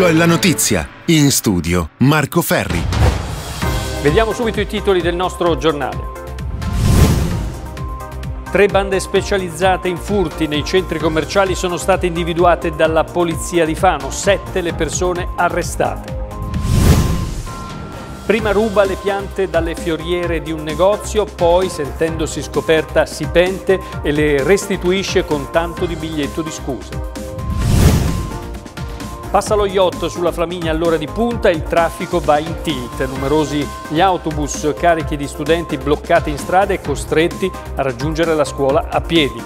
Occhio alla notizia. In studio Marco Ferri. Vediamo subito i titoli del nostro giornale. Tre bande specializzate in furti nei centri commerciali sono state individuate dalla polizia di Fano, sette le persone arrestate. Prima ruba le piante dalle fioriere di un negozio, poi sentendosi scoperta si pente e le restituisce con tanto di biglietto di scusa. Passa lo yacht sulla Flaminia all'ora di punta e il traffico va in tilt. Numerosi gli autobus carichi di studenti bloccati in strada e costretti a raggiungere la scuola a piedi.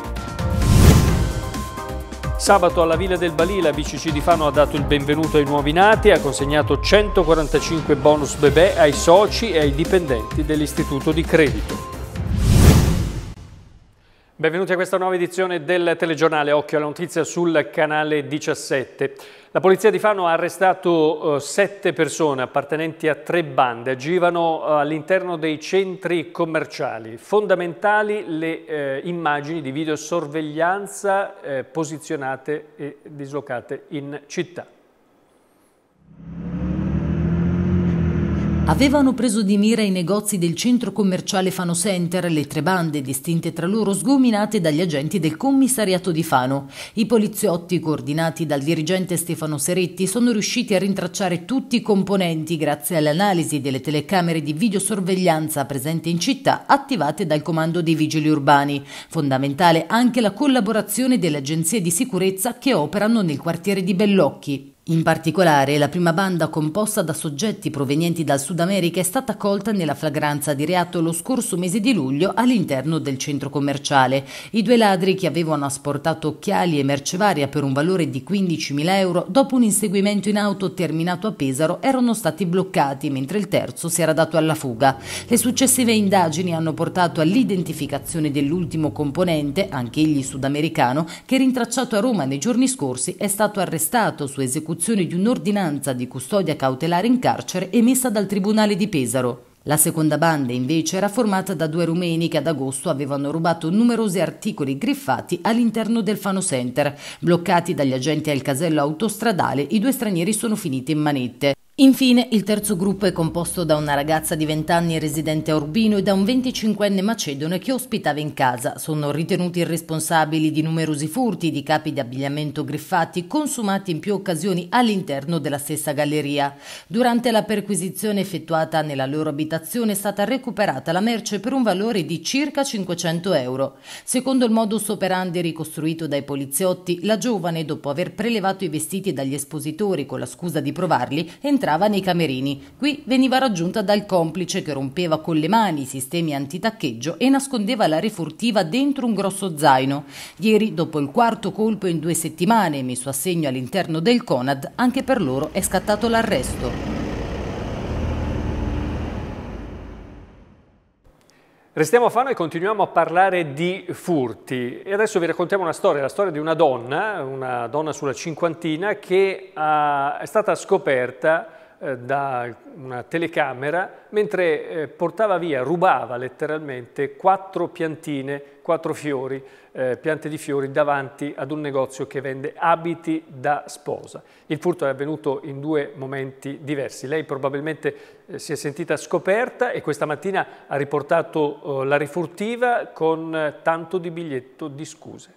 Sabato alla Villa del Balì la BCC di Fano ha dato il benvenuto ai nuovi nati e ha consegnato 145 bonus bebè ai soci e ai dipendenti dell'Istituto di Credito. Benvenuti a questa nuova edizione del telegiornale Occhio alla notizia sul canale 17. La polizia di Fano ha arrestato eh, sette persone appartenenti a tre bande, agivano eh, all'interno dei centri commerciali. Fondamentali le eh, immagini di videosorveglianza eh, posizionate e dislocate in città. Avevano preso di mira i negozi del centro commerciale Fano Center, le tre bande distinte tra loro sgominate dagli agenti del commissariato di Fano. I poliziotti, coordinati dal dirigente Stefano Seretti, sono riusciti a rintracciare tutti i componenti grazie all'analisi delle telecamere di videosorveglianza presenti in città attivate dal comando dei vigili urbani. Fondamentale anche la collaborazione delle agenzie di sicurezza che operano nel quartiere di Bellocchi. In particolare, la prima banda composta da soggetti provenienti dal Sud America è stata colta nella flagranza di reato lo scorso mese di luglio all'interno del centro commerciale. I due ladri che avevano asportato occhiali e merce varia per un valore di 15.000 euro dopo un inseguimento in auto terminato a Pesaro erano stati bloccati mentre il terzo si era dato alla fuga. Le successive indagini hanno portato all'identificazione dell'ultimo componente, anch'egli sudamericano, che rintracciato a Roma nei giorni scorsi è stato arrestato su esecuzione l'esecuzione di un'ordinanza di custodia cautelare in carcere emessa dal Tribunale di Pesaro. La seconda banda invece era formata da due rumeni che ad agosto avevano rubato numerosi articoli griffati all'interno del Fano Center. Bloccati dagli agenti al casello autostradale, i due stranieri sono finiti in manette. Infine, il terzo gruppo è composto da una ragazza di 20 anni residente a Urbino e da un 25enne macedone che ospitava in casa. Sono ritenuti responsabili di numerosi furti di capi di abbigliamento griffati consumati in più occasioni all'interno della stessa galleria. Durante la perquisizione effettuata nella loro abitazione è stata recuperata la merce per un valore di circa 500 euro. Secondo il modus operandi ricostruito dai poliziotti, la giovane, dopo aver prelevato i vestiti dagli espositori con la scusa di provarli, è entrava entrava nei camerini. Qui veniva raggiunta dal complice che rompeva con le mani i sistemi antitaccheggio e nascondeva la refurtiva dentro un grosso zaino. Ieri, dopo il quarto colpo in due settimane messo a segno all'interno del CONAD, anche per loro è scattato l'arresto. Restiamo a Fano e continuiamo a parlare di furti. E adesso vi raccontiamo una storia, la storia di una donna, una donna sulla cinquantina, che ha, ah, è stata scoperta eh, da una telecamera mentre eh, portava via, rubava letteralmente quattro piantine, quattro fiori, eh, piante di fiori davanti ad un negozio che vende abiti da sposa. Il furto è avvenuto in due momenti diversi. Lei probabilmente si è sentita scoperta e questa mattina ha riportato oh, la rifurtiva con tanto di biglietto di scuse.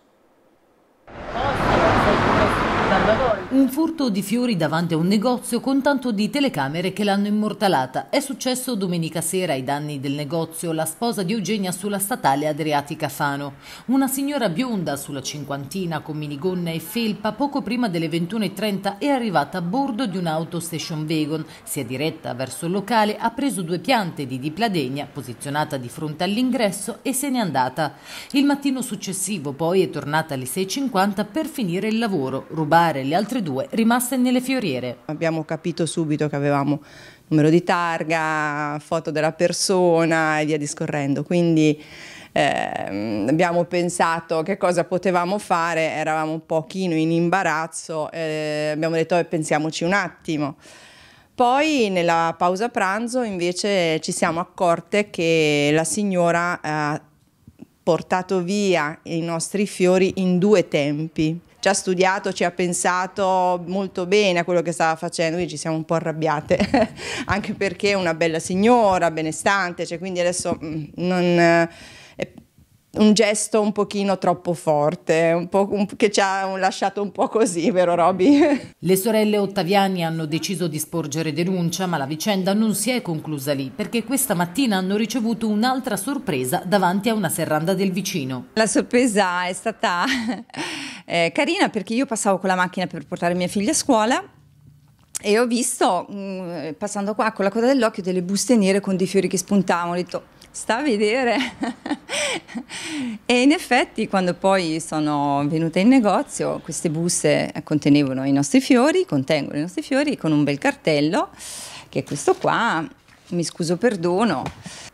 Un furto di fiori davanti a un negozio con tanto di telecamere che l'hanno immortalata. È successo domenica sera ai danni del negozio la sposa di Eugenia sulla statale Adriatica Fano. Una signora bionda sulla cinquantina con minigonna e felpa poco prima delle 21.30 è arrivata a bordo di un'auto station wagon. Si è diretta verso il locale, ha preso due piante di dipladegna posizionata di fronte all'ingresso e se n'è andata. Il mattino successivo poi è tornata alle 6.50 per finire il lavoro, rubare salvare le altre due rimaste nelle fioriere. Abbiamo capito subito che avevamo numero di targa, foto della persona e via discorrendo, quindi eh, abbiamo pensato che cosa potevamo fare, eravamo un pochino in imbarazzo, eh, abbiamo detto eh, pensiamoci un attimo. Poi nella pausa pranzo invece ci siamo accorte che la signora ha portato via i nostri fiori in due tempi ci ha studiato, ci ha pensato molto bene a quello che stava facendo, quindi ci siamo un po' arrabbiate, anche perché è una bella signora, benestante, cioè, quindi adesso mm, non... Eh, è un gesto un pochino troppo forte, un po', che ci ha lasciato un po' così, vero Roby? Le sorelle Ottaviani hanno deciso di sporgere denuncia, ma la vicenda non si è conclusa lì, perché questa mattina hanno ricevuto un'altra sorpresa davanti a una serranda del vicino. La sorpresa è stata eh, carina perché io passavo con la macchina per portare mia figlia a scuola e ho visto, mh, mm, passando qua con la coda dell'occhio, delle buste nere con dei fiori che spuntavano. Ho detto, sta a vedere. e in effetti, quando poi sono venuta in negozio, queste buste contenevano i nostri fiori, contengono i nostri fiori con un bel cartello, che è questo qua, mi scuso perdono.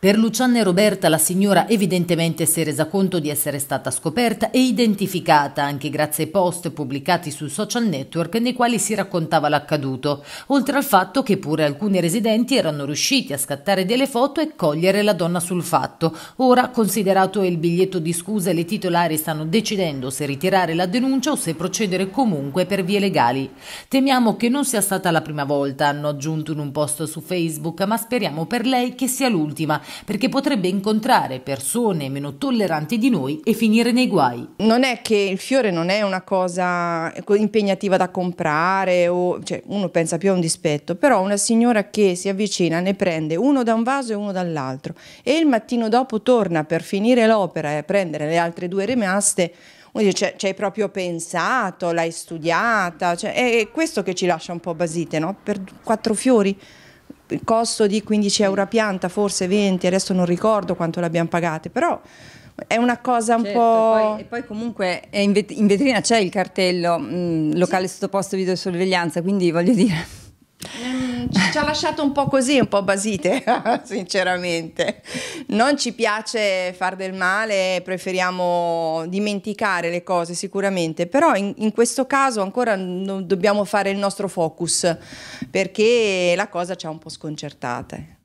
Per Luciana e Roberta la signora evidentemente si è resa conto di essere stata scoperta e identificata anche grazie ai post pubblicati sui social network nei quali si raccontava l'accaduto, oltre al fatto che pure alcuni residenti erano riusciti a scattare delle foto e cogliere la donna sul fatto. Ora, considerato il biglietto di scusa, le titolari stanno decidendo se ritirare la denuncia o se procedere comunque per vie legali. Temiamo che non sia stata la prima volta, hanno aggiunto in un post su Facebook, ma speriamo speriamo per lei che sia l'ultima, perché potrebbe incontrare persone meno tolleranti di noi e finire nei guai. Non è che il fiore non è una cosa impegnativa da comprare, o, cioè, uno pensa più a un dispetto, però una signora che si avvicina ne prende uno da un vaso e uno dall'altro e il mattino dopo torna per finire l'opera e prendere le altre due rimaste cioè, ci hai proprio pensato, l'hai studiata, cioè, è questo che ci lascia un po' basite, no? Per quattro fiori costo di 15 euro a pianta, forse 20, adesso non ricordo quanto le abbiamo pagate, però è una cosa un certo, po'. E poi, e poi comunque in, in vetrina c'è il cartello mh, mm, locale sì. sottoposto a videosorveglianza, quindi voglio dire. Ehm, ci ha lasciato un po' così, un po' basite, sinceramente. Non ci piace far del male, preferiamo dimenticare le cose sicuramente, però in, in questo caso ancora dobbiamo fare il nostro focus perché la cosa ci ha un po' sconcertate.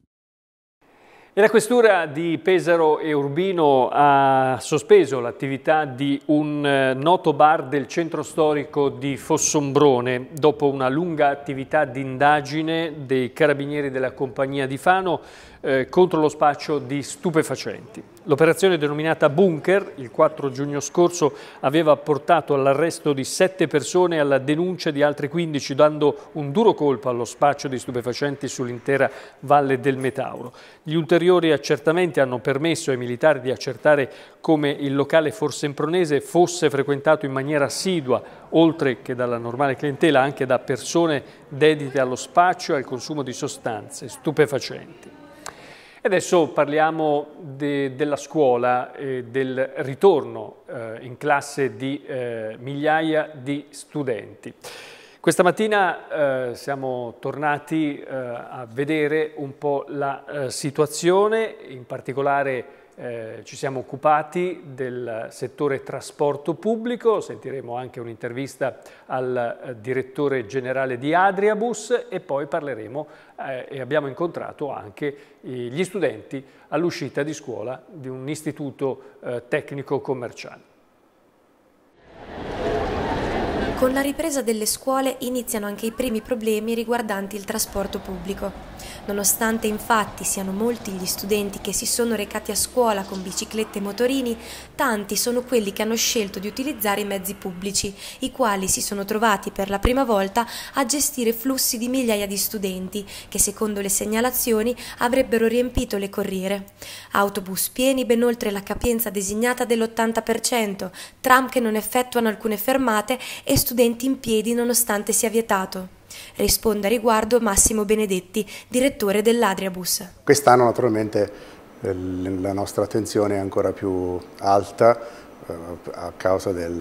E la questura di Pesaro e Urbino ha sospeso l'attività di un eh, noto bar del centro storico di Fossombrone dopo una lunga attività di indagine dei carabinieri della compagnia di Fano eh, contro lo spaccio di stupefacenti. L'operazione denominata Bunker, il 4 giugno scorso, aveva portato all'arresto di sette persone e alla denuncia di altre 15, dando un duro colpo allo spaccio di stupefacenti sull'intera Valle del Metauro. Gli ulteriori accertamenti hanno permesso ai militari di accertare come il locale forse impronese fosse frequentato in maniera assidua, oltre che dalla normale clientela, anche da persone dedite allo spaccio e al consumo di sostanze stupefacenti adesso parliamo de, della scuola e del ritorno eh, in classe di eh, migliaia di studenti. Questa mattina eh, siamo tornati eh, a vedere un po' la eh, situazione, in particolare eh, ci siamo occupati del settore trasporto pubblico, sentiremo anche un'intervista al eh, direttore generale di Adriabus e poi parleremo eh, e abbiamo incontrato anche gli studenti all'uscita di scuola di un istituto eh, tecnico commerciale. Con la ripresa delle scuole iniziano anche i primi problemi riguardanti il trasporto pubblico. Nonostante infatti siano molti gli studenti che si sono recati a scuola con biciclette e motorini, tanti sono quelli che hanno scelto di utilizzare i mezzi pubblici, i quali si sono trovati per la prima volta a gestire flussi di migliaia di studenti, che secondo le segnalazioni avrebbero riempito le corriere. Autobus pieni ben oltre la capienza designata dell'80%, tram che non effettuano alcune fermate e studenti in piedi nonostante sia vietato. Risponde a riguardo Massimo Benedetti, direttore dell'Adriabus. Quest'anno naturalmente eh, la nostra attenzione è ancora più alta eh, a causa del,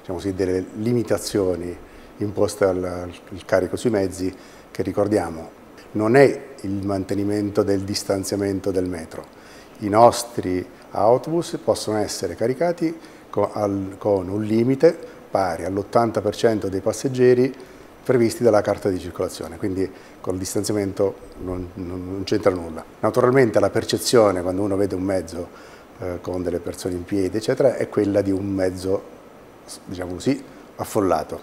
diciamo così, delle limitazioni imposte al, al carico sui mezzi che ricordiamo non è il mantenimento del distanziamento del metro. I nostri autobus possono essere caricati con, al, con un limite pari all'80% dei passeggeri previsti dalla carta di circolazione, quindi col distanziamento non, non, non c'entra nulla. Naturalmente la percezione quando uno vede un mezzo eh, con delle persone in piedi, eccetera, è quella di un mezzo, diciamo così, affollato.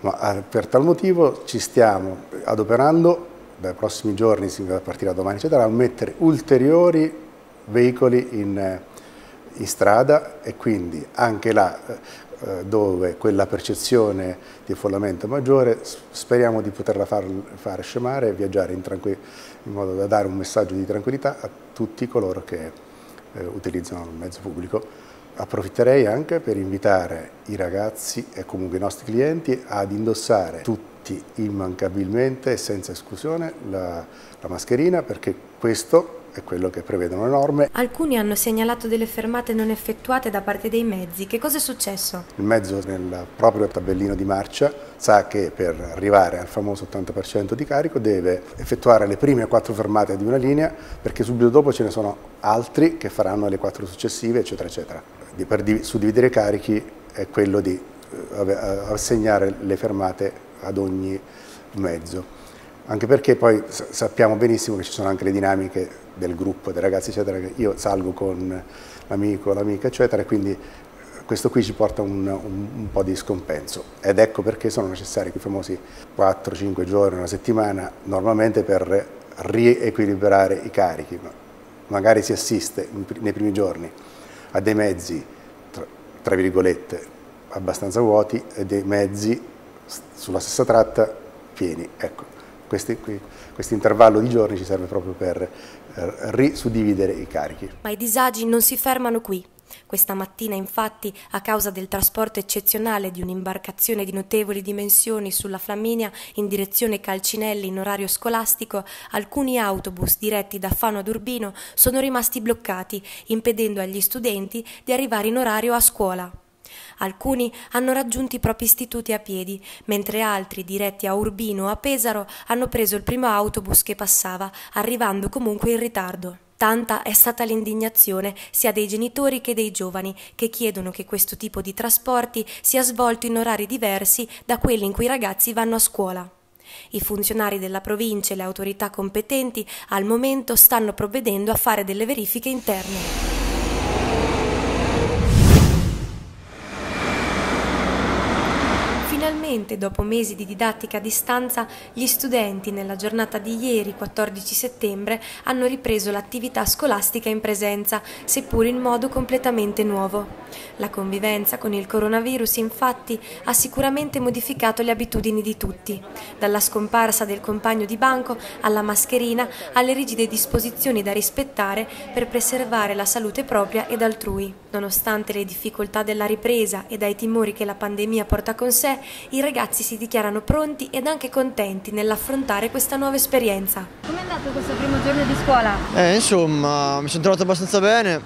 Ma eh, per tal motivo ci stiamo adoperando dai prossimi giorni, a partire da domani, eccetera, a mettere ulteriori veicoli in, eh, in strada e quindi anche là eh, eh, dove quella percezione di affollamento maggiore speriamo di poterla far, far scemare e viaggiare in, in, modo da dare un messaggio di tranquillità a tutti coloro che eh, utilizzano il mezzo pubblico. Approfitterei anche per invitare i ragazzi e comunque i nostri clienti ad indossare tutti immancabilmente e senza esclusione la, la mascherina perché questo è quello che prevedono le norme. Alcuni hanno segnalato delle fermate non effettuate da parte dei mezzi. Che cosa è successo? Il mezzo nel proprio tabellino di marcia sa che per arrivare al famoso 80% di carico deve effettuare le prime quattro fermate di una linea perché subito dopo ce ne sono altri che faranno le quattro successive eccetera eccetera. Per suddividere i carichi è quello di eh, eh, assegnare le fermate ad ogni mezzo anche perché poi sappiamo benissimo che ci sono anche le dinamiche del gruppo, dei ragazzi, eccetera, che io salgo con l'amico, l'amica, eccetera, e quindi questo qui ci porta un, un, un, po' di scompenso ed ecco perché sono necessari quei famosi 4-5 giorni, una settimana, normalmente per riequilibrare i carichi. Magari si assiste nei primi giorni a dei mezzi, tra, tra virgolette, abbastanza vuoti e dei mezzi sulla stessa tratta pieni. Ecco, questo intervallo di giorni ci serve proprio per eh, risuddividere i carichi. Ma i disagi non si fermano qui. Questa mattina, infatti, a causa del trasporto eccezionale di un'imbarcazione di notevoli dimensioni sulla Flaminia in direzione Calcinelli in orario scolastico, alcuni autobus diretti da Fano ad Urbino sono rimasti bloccati, impedendo agli studenti di arrivare in orario a scuola. Alcuni hanno raggiunto i propri istituti a piedi, mentre altri, diretti a Urbino o a Pesaro, hanno preso il primo autobus che passava, arrivando comunque in ritardo. Tanta è stata l'indignazione sia dei genitori che dei giovani che chiedono che questo tipo di trasporti sia svolto in orari diversi da quelli in cui i ragazzi vanno a scuola. I funzionari della provincia e le autorità competenti al momento stanno provvedendo a fare delle verifiche interne. finalmente, dopo mesi di didattica a distanza, gli studenti nella giornata di ieri, 14 settembre, hanno ripreso l'attività scolastica in presenza, seppur in modo completamente nuovo. La convivenza con il coronavirus, infatti, ha sicuramente modificato le abitudini di tutti, dalla scomparsa del compagno di banco alla mascherina alle rigide disposizioni da rispettare per preservare la salute propria ed altrui. Nonostante le difficoltà della ripresa e dai timori che la pandemia porta con sé, i ragazzi si dichiarano pronti ed anche contenti nell'affrontare questa nuova esperienza. Come è andato questo primo giorno di scuola? Eh, insomma, mi sono trovato abbastanza bene,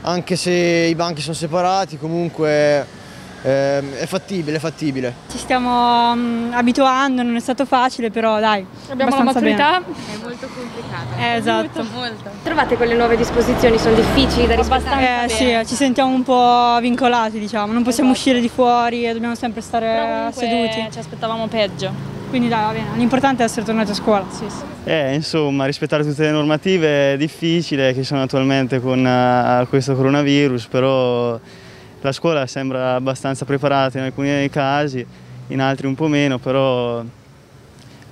anche se i banchi sono separati, comunque eh, è fattibile, è fattibile. Ci stiamo um, abituando, non è stato facile, però dai. Abbiamo la maturità. Bene. È molto complicata. Eh, esatto. Molto, molto. Trovate quelle nuove disposizioni, sono difficili da rispettare. Eh sì, ci sentiamo un po' vincolati, diciamo, non possiamo esatto. uscire di fuori e dobbiamo sempre stare seduti. Ci aspettavamo peggio. Quindi dai, va bene, l'importante è essere tornati a scuola. Sì, sì. Eh, insomma, rispettare tutte le normative è difficile che sono attualmente con uh, questo coronavirus, però la scuola sembra abbastanza preparata in alcuni casi, in altri un po' meno, però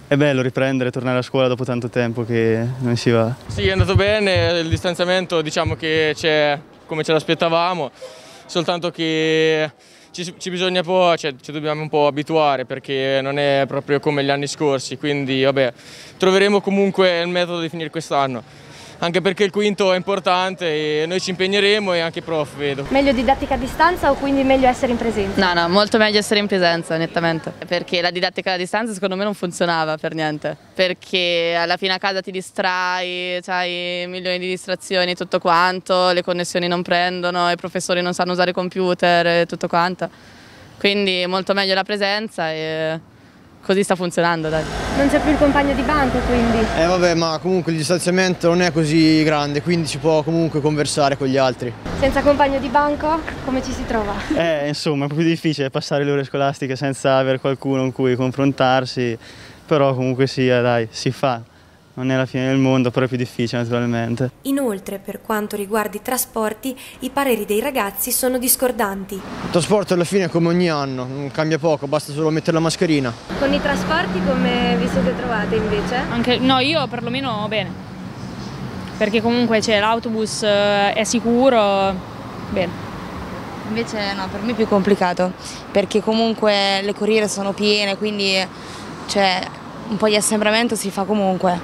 è bello riprendere e tornare a scuola dopo tanto tempo che non si va. Sì, è andato bene, il distanziamento diciamo che c'è come ce l'aspettavamo, soltanto che ci, ci bisogna un po', cioè, ci dobbiamo un po' abituare perché non è proprio come gli anni scorsi, quindi vabbè, troveremo comunque il metodo di finire quest'anno anche perché il quinto è importante e noi ci impegneremo e anche i prof vedo. Meglio didattica a distanza o quindi meglio essere in presenza? No, no, molto meglio essere in presenza nettamente, perché la didattica a distanza secondo me non funzionava per niente, perché alla fine a casa ti distrai, hai milioni di distrazioni, e tutto quanto, le connessioni non prendono, i professori non sanno usare computer e tutto quanto. Quindi molto meglio la presenza e così sta funzionando, dai. Non c'è più il compagno di banco, quindi. Eh vabbè, ma comunque il distanziamento non è così grande, quindi si può comunque conversare con gli altri. Senza compagno di banco, come ci si trova? Eh, insomma, è più difficile passare le ore scolastiche senza avere qualcuno con cui confrontarsi, però comunque sia, dai, si fa non è la fine del mondo, però è più difficile naturalmente. Inoltre, per quanto riguarda i trasporti, i pareri dei ragazzi sono discordanti. Il trasporto alla fine è come ogni anno, non cambia poco, basta solo mettere la mascherina. Con i trasporti come vi siete trovate invece? Anche, no, io perlomeno bene, perché comunque cioè, l'autobus eh, è sicuro, bene. Invece no, per me è più complicato, perché comunque le corriere sono piene, quindi cioè, un po' di assembramento si fa comunque.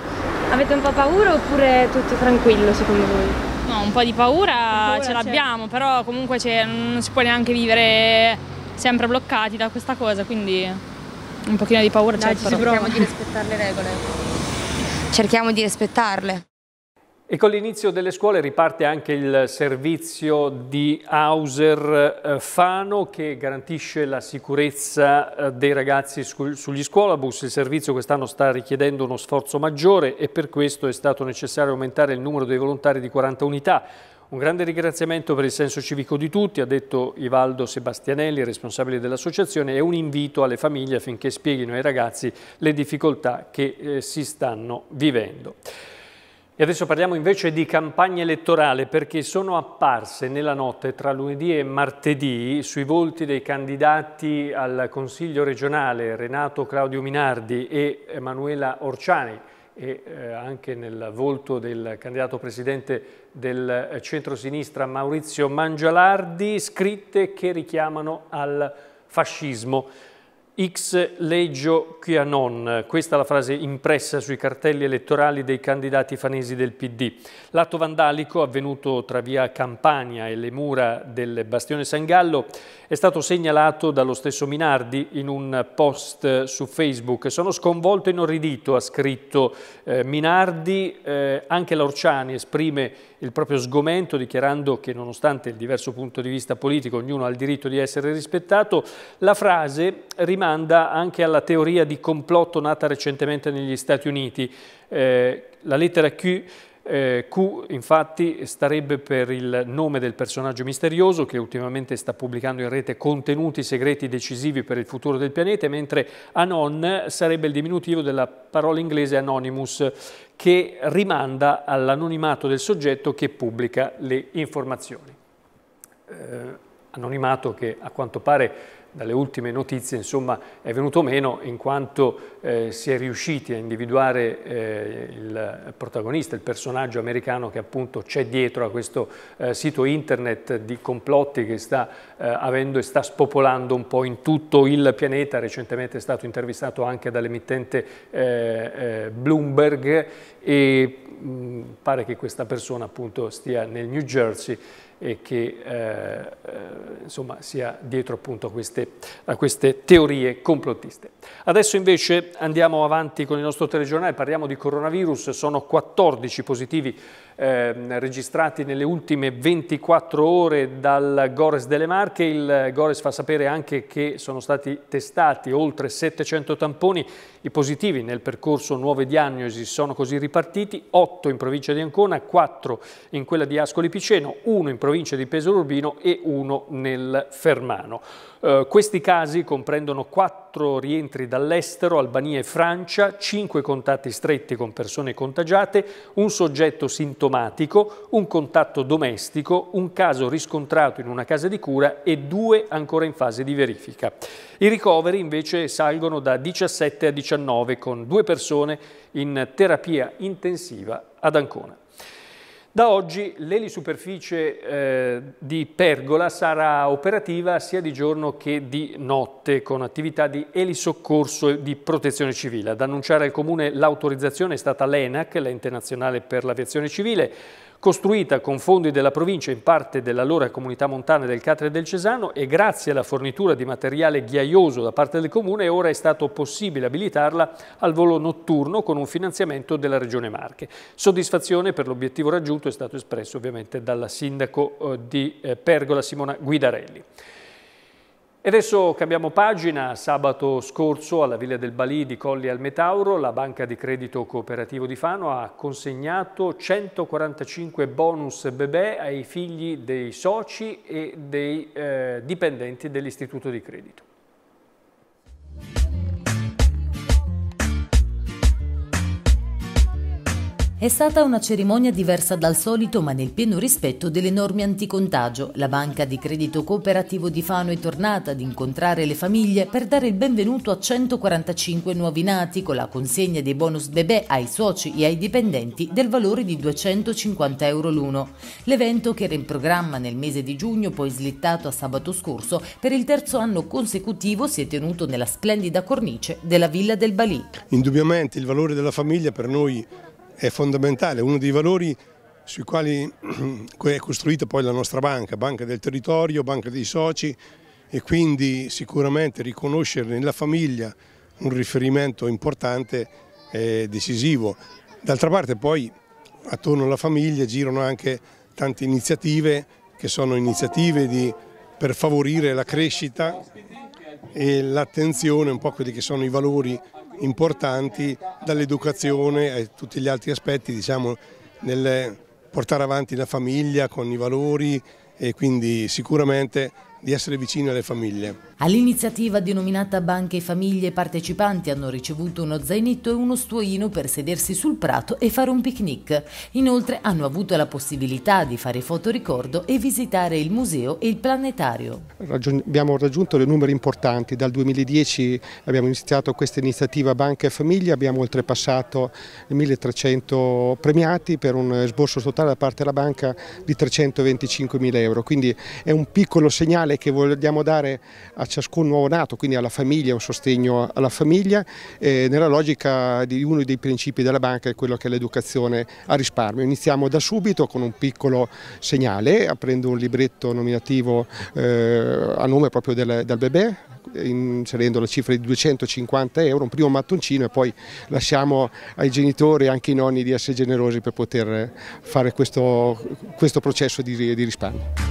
Avete un po' paura oppure è tutto tranquillo secondo voi? No, un po' di paura, paura ce certo. l'abbiamo, però comunque non si può neanche vivere sempre bloccati da questa cosa, quindi un pochino di paura no, c'è. Certo, cerchiamo di rispettare le regole. Cerchiamo di rispettarle. E con l'inizio delle scuole riparte anche il servizio di Hauser eh, Fano che garantisce la sicurezza eh, dei ragazzi sugli scuolabus. Il servizio quest'anno sta richiedendo uno sforzo maggiore e per questo è stato necessario aumentare il numero dei volontari di 40 unità. Un grande ringraziamento per il senso civico di tutti, ha detto Ivaldo Sebastianelli, responsabile dell'associazione, e un invito alle famiglie affinché spieghino ai ragazzi le difficoltà che eh, si stanno vivendo. E adesso parliamo invece di campagna elettorale perché sono apparse nella notte tra lunedì e martedì sui volti dei candidati al Consiglio regionale Renato Claudio Minardi e Emanuela Orciani e eh, anche nel volto del candidato presidente del centro-sinistra Maurizio Mangialardi scritte che richiamano al fascismo. X legio quia non, questa è la frase impressa sui cartelli elettorali dei candidati fanesi del PD. L'atto vandalico avvenuto tra via Campania e le mura del Bastione San Gallo è stato segnalato dallo stesso Minardi in un post su Facebook. Sono sconvolto e inorridito, ha scritto eh, Minardi. Eh, anche l'Orciani esprime il proprio sgomento dichiarando che nonostante il diverso punto di vista politico ognuno ha il diritto di essere rispettato, la frase rimane rimanda anche alla teoria di complotto nata recentemente negli Stati Uniti. Eh, la lettera Q eh, Q infatti starebbe per il nome del personaggio misterioso che ultimamente sta pubblicando in rete contenuti segreti decisivi per il futuro del pianeta, mentre Anon sarebbe il diminutivo della parola inglese anonymous che rimanda all'anonimato del soggetto che pubblica le informazioni. Eh, anonimato che a quanto pare dalle ultime notizie insomma, è venuto meno in quanto eh, si è riusciti a individuare eh, il protagonista, il personaggio americano che appunto c'è dietro a questo eh, sito internet di complotti che sta eh, avendo e sta spopolando un po' in tutto il pianeta, recentemente è stato intervistato anche dall'emittente eh, eh, Bloomberg e mh, mm, pare che questa persona appunto stia nel New Jersey e che eh, eh, insomma, sia dietro appunto a queste, a queste, teorie complottiste. Adesso invece andiamo avanti con il nostro telegiornale, parliamo di coronavirus, sono 14 positivi Ehm, registrati nelle ultime 24 ore dal Gores delle Marche. Il Gores fa sapere anche che sono stati testati oltre 700 tamponi. I positivi nel percorso nuove diagnosi sono così ripartiti, 8 in provincia di Ancona, 4 in quella di Ascoli Piceno, 1 in provincia di Pesaro Urbino e 1 nel Fermano. Eh, questi casi comprendono 4 rientri dall'estero, Albania e Francia, 5 contatti stretti con persone contagiate, un soggetto sintomatico automatico, un contatto domestico, un caso riscontrato in una casa di cura e due ancora in fase di verifica. I ricoveri invece salgono da 17 a 19 con due persone in terapia intensiva ad Ancona. Da oggi l'elisuperficie eh, di Pergola sarà operativa sia di giorno che di notte con attività di elisoccorso e di protezione civile. Ad annunciare al Comune l'autorizzazione è stata l'ENAC, l'Ente Nazionale per l'Aviazione Civile, costruita con fondi della provincia in parte dell'allora comunità montana del Catre del Cesano e grazie alla fornitura di materiale ghiaioso da parte del comune ora è stato possibile abilitarla al volo notturno con un finanziamento della Regione Marche. Soddisfazione per l'obiettivo raggiunto è stato espresso ovviamente dalla sindaco eh, di eh, Pergola Simona Guidarelli. E adesso cambiamo pagina. Sabato scorso alla Villa del Balì di Colli al Metauro la Banca di Credito Cooperativo di Fano ha consegnato 145 bonus bebè ai figli dei soci e dei eh, dipendenti dell'Istituto di Credito. È stata una cerimonia diversa dal solito ma nel pieno rispetto delle norme anticontagio. La banca di credito cooperativo di Fano è tornata ad incontrare le famiglie per dare il benvenuto a 145 nuovi nati con la consegna dei bonus bebè ai soci e ai dipendenti del valore di 250 euro l'uno. L'evento che era in programma nel mese di giugno poi slittato a sabato scorso per il terzo anno consecutivo si è tenuto nella splendida cornice della Villa del Balì. Indubbiamente il valore della famiglia per noi è fondamentale, uno dei valori sui quali è costruita poi la nostra banca, banca del territorio, banca dei soci e quindi sicuramente riconoscere nella famiglia un riferimento importante e decisivo. D'altra parte poi attorno alla famiglia girano anche tante iniziative che sono iniziative di, per favorire la crescita e l'attenzione, un po' quelli che sono i valori importanti dall'educazione a tutti gli altri aspetti, diciamo, nel portare avanti la famiglia con i valori e quindi sicuramente di essere vicino alle famiglie. All'iniziativa denominata Banche e Famiglie i partecipanti hanno ricevuto uno zainetto e uno stuoino per sedersi sul prato e fare un picnic. Inoltre hanno avuto la possibilità di fare fotoricordo e visitare il museo e il planetario. Raggiung abbiamo raggiunto dei numeri importanti, dal 2010 abbiamo iniziato questa iniziativa Banche e Famiglie, abbiamo oltrepassato 1300 premiati per un sborso totale da parte della banca di 325 mila euro, quindi è un piccolo segnale sociale che vogliamo dare a ciascun nuovo nato, quindi alla famiglia, un sostegno alla famiglia, eh, nella logica di uno dei principi della banca è quello che è l'educazione a risparmio. Iniziamo da subito con un piccolo segnale, aprendo un libretto nominativo eh, a nome proprio del, del bebè, inserendo la cifra di 250 euro, un primo mattoncino e poi lasciamo ai genitori e anche ai nonni di essere generosi per poter fare questo, questo processo di, di risparmio.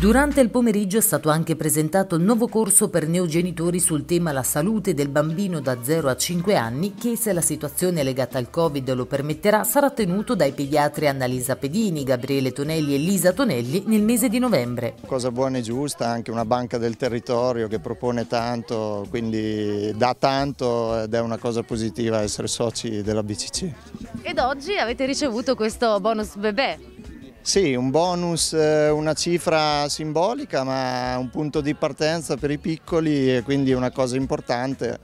Durante il pomeriggio è stato anche presentato il nuovo corso per neogenitori sul tema la salute del bambino da 0 a 5 anni che se la situazione legata al Covid lo permetterà sarà tenuto dai pediatri Annalisa Pedini, Gabriele Tonelli e Lisa Tonelli nel mese di novembre. Cosa buona e giusta, anche una banca del territorio che propone tanto, quindi dà tanto ed è una cosa positiva essere soci della BCC. Ed oggi avete ricevuto questo bonus bebè. Sì, un bonus, eh, una cifra simbolica, ma un punto di partenza per i piccoli e quindi una cosa importante,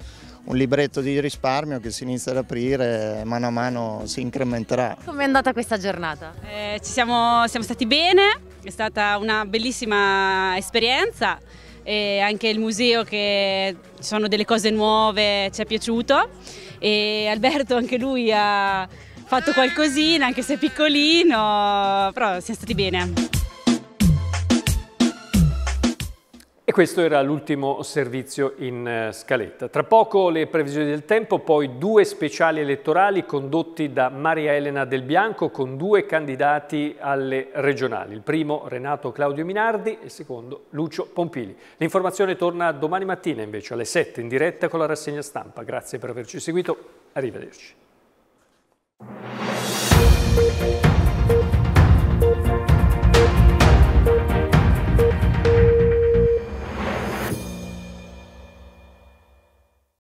un libretto di risparmio che si inizia ad aprire e mano a mano si incrementerà. Come è andata questa giornata? Eh, ci siamo, siamo stati bene, è stata una bellissima esperienza e anche il museo che ci sono delle cose nuove ci è piaciuto e Alberto anche lui ha fatto qualcosina, anche se piccolino, però siamo stati bene. E questo era l'ultimo servizio in eh, scaletta. Tra poco le previsioni del tempo, poi due speciali elettorali condotti da Maria Elena Del Bianco con due candidati alle regionali. Il primo Renato Claudio Minardi e il secondo Lucio Pompili. L'informazione torna domani mattina invece alle 7 in diretta con la rassegna stampa. Grazie per averci seguito, arrivederci. you